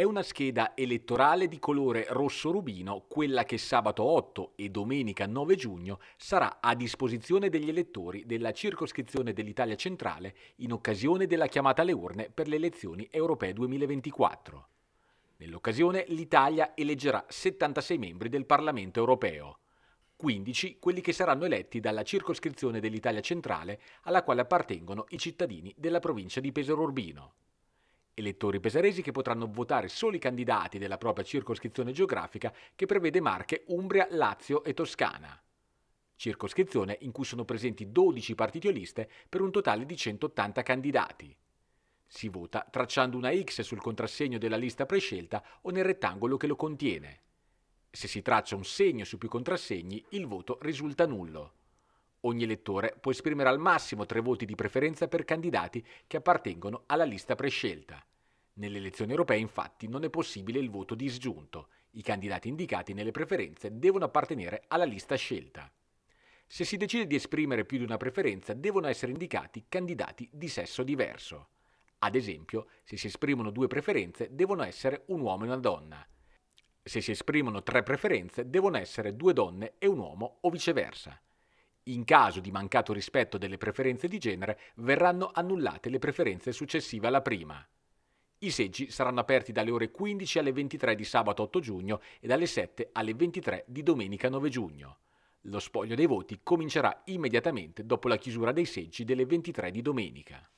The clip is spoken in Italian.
È una scheda elettorale di colore rosso-rubino, quella che sabato 8 e domenica 9 giugno sarà a disposizione degli elettori della circoscrizione dell'Italia centrale in occasione della chiamata alle urne per le elezioni europee 2024. Nell'occasione l'Italia eleggerà 76 membri del Parlamento europeo, 15 quelli che saranno eletti dalla circoscrizione dell'Italia centrale alla quale appartengono i cittadini della provincia di Pesaro Urbino elettori pesaresi che potranno votare solo i candidati della propria circoscrizione geografica che prevede Marche, Umbria, Lazio e Toscana. Circoscrizione in cui sono presenti 12 partiti o liste per un totale di 180 candidati. Si vota tracciando una X sul contrassegno della lista prescelta o nel rettangolo che lo contiene. Se si traccia un segno su più contrassegni, il voto risulta nullo. Ogni elettore può esprimere al massimo tre voti di preferenza per candidati che appartengono alla lista prescelta. Nelle elezioni europee infatti non è possibile il voto disgiunto. I candidati indicati nelle preferenze devono appartenere alla lista scelta. Se si decide di esprimere più di una preferenza devono essere indicati candidati di sesso diverso. Ad esempio, se si esprimono due preferenze devono essere un uomo e una donna. Se si esprimono tre preferenze devono essere due donne e un uomo o viceversa. In caso di mancato rispetto delle preferenze di genere verranno annullate le preferenze successive alla prima. I seggi saranno aperti dalle ore 15 alle 23 di sabato 8 giugno e dalle 7 alle 23 di domenica 9 giugno. Lo spoglio dei voti comincerà immediatamente dopo la chiusura dei seggi delle 23 di domenica.